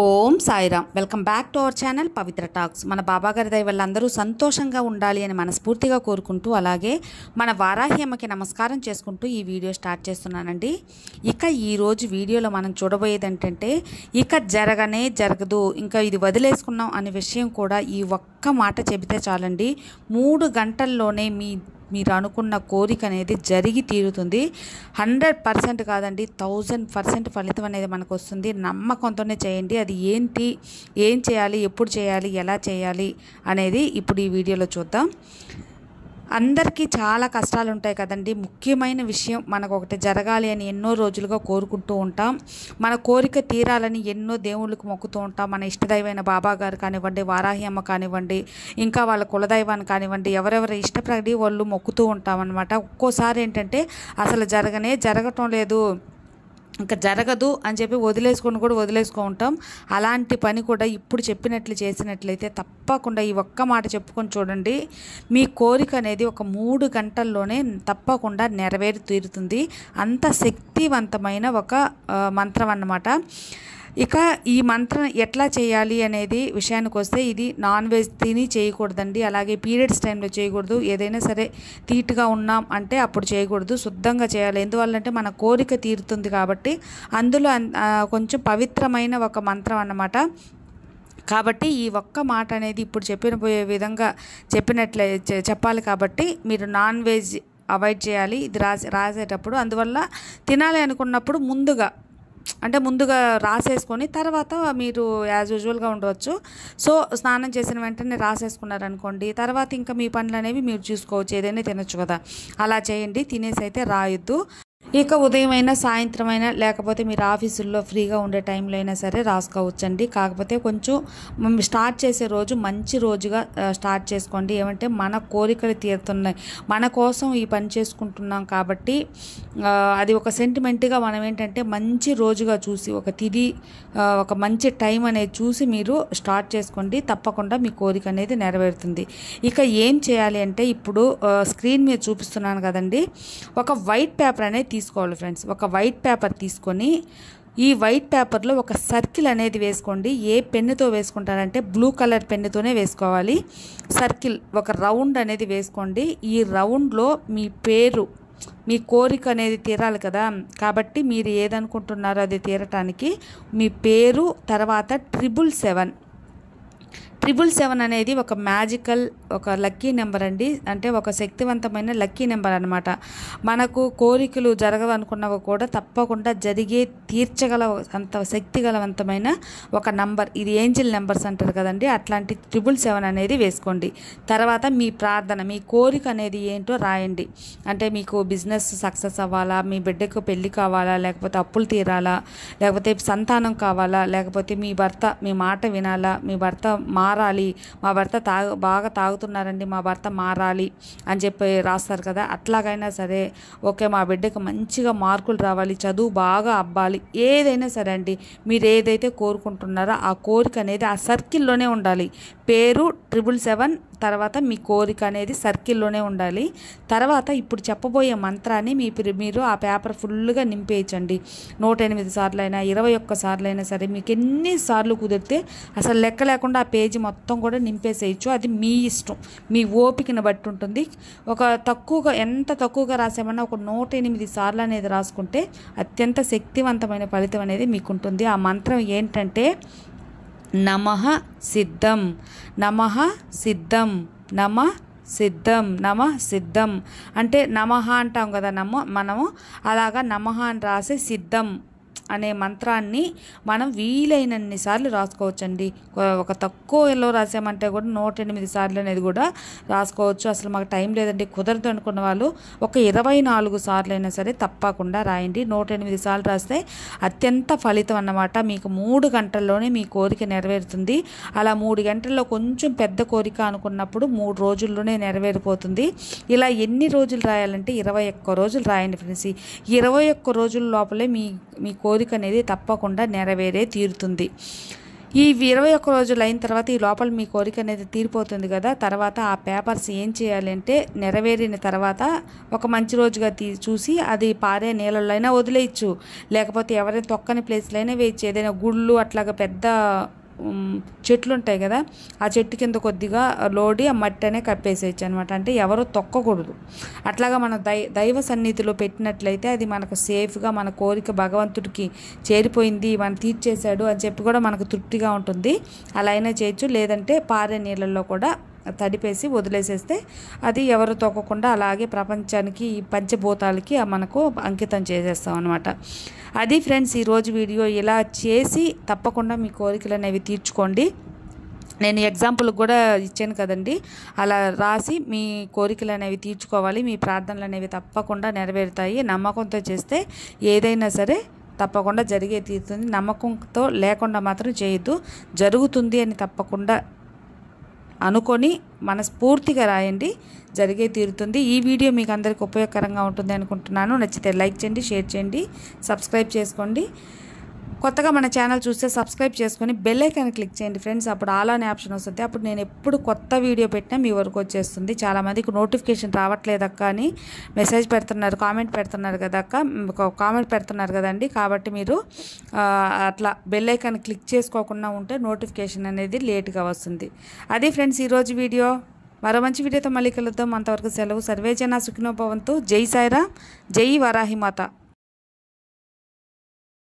Om Sairam welcome back to our channel Pavitra talks మన బాబాగారి దయ వాళ్ళందరూ సంతోషంగా ఉండాలి అని మనస్ఫూర్తిగా కోరుకుంటూ అలాగే మన వారాహ్యమ్మకి నమస్కారం చేసుకుంటూ ఈ వీడియో స్టార్ట్ చేస్తున్నానండి ఇక ఈరోజు వీడియోలో మనం చూడబోయేది ఏంటంటే ఇక జరగనే జరగదు ఇంకా ఇది వదిలేసుకున్నాం అనే విషయం కూడా ఈ ఒక్క మాట చెబితే చాలండి మూడు గంటల్లోనే మీ మీరు అనుకున్న కోరిక అనేది జరిగి తీరుతుంది హండ్రెడ్ పర్సెంట్ కాదండి థౌజండ్ పర్సెంట్ ఫలితం అనేది మనకు వస్తుంది నమ్మకంతోనే చేయండి అది ఏంటి ఏం చేయాలి ఎప్పుడు చేయాలి ఎలా చేయాలి అనేది ఇప్పుడు ఈ వీడియోలో చూద్దాం అందరికీ చాలా కష్టాలు ఉంటాయి కదండి ముఖ్యమైన విషయం మనకు ఒకటి జరగాలి అని ఎన్నో రోజులుగా కోరుకుంటూ ఉంటాం మన కోరిక తీరాలని ఎన్నో దేవుళ్ళకు మొక్కుతూ ఉంటాం మన ఇష్టదైవైన బాబా గారు కానివ్వండి వారాహి అమ్మ కానివ్వండి ఇంకా వాళ్ళ కులదైవాన్ని కానివ్వండి ఎవరెవరి ఇష్టప్రగడి వాళ్ళు మొక్కుతూ ఉంటామన్నమాట ఒక్కోసారి ఏంటంటే అసలు జరగనే జరగటం లేదు ఇంకా జరగదు అని చెప్పి వదిలేసుకొని కూడా ఉంటాం అలాంటి పని కూడా ఇప్పుడు చెప్పినట్లు చేసినట్లయితే తప్పకుండా ఈ ఒక్క మాట చెప్పుకొని చూడండి మీ కోరిక అనేది ఒక మూడు గంటల్లోనే తప్పకుండా నెరవేరి తీరుతుంది అంత శక్తివంతమైన ఒక మంత్రం అన్నమాట ఇక ఈ మంత్రం ఎట్లా చేయాలి అనేది విషయానికి వస్తే ఇది నాన్ వెజ్ తిని చేయకూడదండి అలాగే పీరియడ్స్ టైంలో చేయకూడదు ఏదైనా సరే తీటుగా ఉన్నాం అంటే అప్పుడు చేయకూడదు శుద్ధంగా చేయాలి ఎందువల్లంటే మన కోరిక తీరుతుంది కాబట్టి అందులో కొంచెం పవిత్రమైన ఒక మంత్రం అన్నమాట కాబట్టి ఈ ఒక్క మాట అనేది ఇప్పుడు చెప్పిన పోయే విధంగా చెప్పినట్లే చెప్పాలి కాబట్టి మీరు నాన్ వెజ్ అవాయిడ్ చేయాలి ఇది రాసి రాసేటప్పుడు అందువల్ల తినాలి అనుకున్నప్పుడు ముందుగా అంటే ముందుగా రాసేసుకొని తర్వాత మీరు యాజ్ యూజువల్గా ఉండవచ్చు సో స్నానం చేసిన వెంటనే రాసేసుకున్నారనుకోండి తర్వాత ఇంకా మీ పనులు అనేవి మీరు చూసుకోవచ్చు ఏదైనా తినొచ్చు కదా అలా చేయండి తినేసి అయితే రాయొద్దు ఇక ఉదయమైనా సాయంత్రం అయినా లేకపోతే మీరు ఆఫీసుల్లో ఫ్రీగా ఉండే టైంలో అయినా సరే రాసుకోవచ్చండి కాకపోతే కొంచెం స్టార్ట్ చేసే రోజు మంచి రోజుగా స్టార్ట్ చేసుకోండి ఏమంటే మన కోరికలు తీరుతున్నాయి మన కోసం ఈ పని చేసుకుంటున్నాం కాబట్టి అది ఒక సెంటిమెంట్గా మనం ఏంటంటే మంచి రోజుగా చూసి ఒక తిది ఒక మంచి టైం అనేది చూసి మీరు స్టార్ట్ చేసుకోండి తప్పకుండా మీ కోరిక అనేది నెరవేరుతుంది ఇక ఏం చేయాలి అంటే ఇప్పుడు స్క్రీన్ మీద చూపిస్తున్నాను కదండి ఒక వైట్ పేపర్ అనేది తీసుకోవాలి ఫ్రెండ్స్ ఒక వైట్ పేపర్ తీసుకొని ఈ వైట్ పేపర్లో ఒక సర్కిల్ అనేది వేసుకోండి ఏ పెన్నుతో వేసుకుంటారంటే బ్లూ కలర్ పెన్నుతోనే వేసుకోవాలి సర్కిల్ ఒక రౌండ్ అనేది వేసుకోండి ఈ రౌండ్లో మీ పేరు మీ కోరిక అనేది తీరాలి కదా కాబట్టి మీరు ఏదనుకుంటున్నారో అది తీరటానికి మీ పేరు తర్వాత ట్రిపుల్ సెవెన్ ట్రిపుల్ సెవెన్ అనేది ఒక మ్యాజికల్ ఒక లక్కీ నెంబర్ అండి అంటే ఒక శక్తివంతమైన లక్కీ నెంబర్ అనమాట మనకు కోరికలు జరగవనుకున్నవి కూడా తప్పకుండా జరిగే తీర్చగల అంత శక్తిగలవంతమైన ఒక నంబర్ ఇది ఏంజిల్ నెంబర్స్ అంటారు కదండి అట్లాంటి ట్రిపుల్ సెవెన్ అనేది వేసుకోండి తర్వాత మీ ప్రార్థన మీ కోరిక అనేది ఏంటో రాయండి అంటే మీకు బిజినెస్ సక్సెస్ అవ్వాలా మీ బిడ్డకు పెళ్ళి కావాలా లేకపోతే అప్పులు తీరాలా లేకపోతే సంతానం కావాలా లేకపోతే మీ భర్త మీ మాట వినాలా మీ భర్త మా మారాలి మా భర్త తాగు బాగా తాగుతున్నారండి మా భర్త మారాలి అని చెప్పి రాస్తారు కదా అట్లాగైనా సరే ఓకే మా బిడ్డకు మంచిగా మార్కులు రావాలి చదువు బాగా అబ్బాలి ఏదైనా సరే అండి మీరు ఏదైతే కోరుకుంటున్నారో ఆ కోరిక అనేది ఆ సర్కిల్లోనే ఉండాలి పేరు ట్రిపుల్ సెవెన్ తర్వాత మీ కోరిక అనేది సర్కిల్లోనే ఉండాలి తర్వాత ఇప్పుడు చెప్పబోయే మంత్రాన్ని మీ మీరు ఆ పేపర్ ఫుల్గా నింపేయచ్చండి నూట ఎనిమిది సార్లు అయినా ఇరవై ఒక్క సార్లు అయినా సరే మీకు ఎన్నిసార్లు కుదిరితే అసలు లెక్క లేకుండా ఆ పేజీ కేజీ మొత్తం కూడా నింపేసేయచ్చు అది మీ ఇష్టం మీ ఓపికను బట్టి ఉంటుంది ఒక తక్కువగా ఎంత తక్కువగా రాసేమన్నా ఒక నూట ఎనిమిది సార్లు అనేది రాసుకుంటే అత్యంత శక్తివంతమైన ఫలితం అనేది మీకు ఉంటుంది ఆ మంత్రం ఏంటంటే నమ సిద్ధం నమ సిద్ధం నమ సిద్ధం నమ సిద్ధం అంటే నమ అంటాం కదా నమ్మ మనము అలాగా నమ అని రాసి సిద్ధం అనే మంత్రాన్ని మనం వీలైనన్ని సార్లు రాసుకోవచ్చండి ఒక తక్కువలో రాసామంటే కూడా నూట ఎనిమిది సార్లు అనేది కూడా రాసుకోవచ్చు అసలు మాకు టైం లేదండి కుదరదు అనుకున్న వాళ్ళు ఒక ఇరవై నాలుగు సార్లు అయినా సరే తప్పకుండా రాయండి నూట ఎనిమిది సార్లు రాస్తే అత్యంత ఫలితం అన్నమాట మీకు మూడు గంటల్లోనే మీ కోరిక నెరవేరుతుంది అలా మూడు గంటల్లో కొంచెం పెద్ద కోరిక అనుకున్నప్పుడు మూడు రోజుల్లోనే నెరవేరిపోతుంది ఇలా ఎన్ని రోజులు రాయాలంటే ఇరవై ఒక్క రోజులు రాయండి ఫ్రెండ్స్ ఇరవై ఒక్క రోజుల లోపలే మీ మీ కోరిక కోరిక అనేది తప్పకుండా నెరవేరే తీరుతుంది ఈ ఇరవై ఒక్క రోజులు అయిన తర్వాత ఈ లోపల మీ కోరిక అనేది తీరిపోతుంది కదా తర్వాత ఆ పేపర్స్ ఏం చేయాలంటే నెరవేరిన తర్వాత ఒక మంచి రోజుగా తీ చూసి అది పారే నీళ్ళలో వదిలేయచ్చు లేకపోతే ఎవరైనా తొక్కని ప్లేస్లో అయినా వేయచ్చు ఏదైనా గుళ్ళు అట్లాగా పెద్ద చెట్లు ఉంటాయి కదా ఆ చెట్టు కింద కొద్దిగా లోడి ఆ అనే కప్పేసేయచ్చు అనమాట అంటే ఎవరు తొక్కకూడదు అట్లాగా మనం దై దైవ సన్నిధిలో పెట్టినట్లయితే అది మనకు సేఫ్గా మన కోరిక భగవంతుడికి చేరిపోయింది మనం తీర్చేశాడు అని చెప్పి కూడా మనకు తృప్తిగా ఉంటుంది అలా అయినా చేయొచ్చు లేదంటే పారే నీళ్ళల్లో కూడా తడిపేసి వదిలేసేస్తే అది ఎవరు తొక్కకుండా అలాగే ప్రపంచానికి ఈ పంచభూతాలకి మనకు అంకితం చేసేస్తాం అనమాట అది ఫ్రెండ్స్ ఈరోజు వీడియో ఇలా చేసి తప్పకుండా మీ కోరికలు అనేవి తీర్చుకోండి నేను ఎగ్జాంపుల్ కూడా ఇచ్చాను కదండి అలా రాసి మీ కోరికలు అనేవి తీర్చుకోవాలి మీ ప్రార్థనలు అనేవి తప్పకుండా నెరవేరుతాయి నమ్మకంతో చేస్తే ఏదైనా సరే తప్పకుండా జరిగే తీరుతుంది నమ్మకంతో లేకుండా మాత్రం చేయొద్దు జరుగుతుంది అని తప్పకుండా అనుకొని మనస్ఫూర్తిగా రాయండి జరిగే తీరుతుంది ఈ వీడియో మీకు అందరికి ఉపయోగకరంగా ఉంటుంది అనుకుంటున్నాను నచ్చితే లైక్ చేయండి షేర్ చేయండి సబ్స్క్రైబ్ చేసుకోండి కొత్తగా మన ఛానల్ చూస్తే సబ్స్క్రైబ్ చేసుకొని బెల్లైకాన్ని క్లిక్ చేయండి ఫ్రెండ్స్ అప్పుడు ఆల్ అనే ఆప్షన్ వస్తుంది అప్పుడు నేను ఎప్పుడు కొత్త వీడియో పెట్టినా మీ వరకు వచ్చేస్తుంది చాలామందికి నోటిఫికేషన్ రావట్లేదక్క అని మెసేజ్ పెడుతున్నారు కామెంట్ పెడుతున్నారు కదా అక్క కామెంట్ పెడుతున్నారు కదండి కాబట్టి మీరు అట్లా బెల్లైకాన్ క్లిక్ చేసుకోకుండా ఉంటే నోటిఫికేషన్ అనేది లేట్గా వస్తుంది అదే ఫ్రెండ్స్ ఈరోజు వీడియో మరో మంచి వీడియోతో మళ్ళీ కలుద్దాం అంతవరకు సెలవు సర్వేజన సుఖినోభవంతు జై సాయిరా జై వరాహిమాత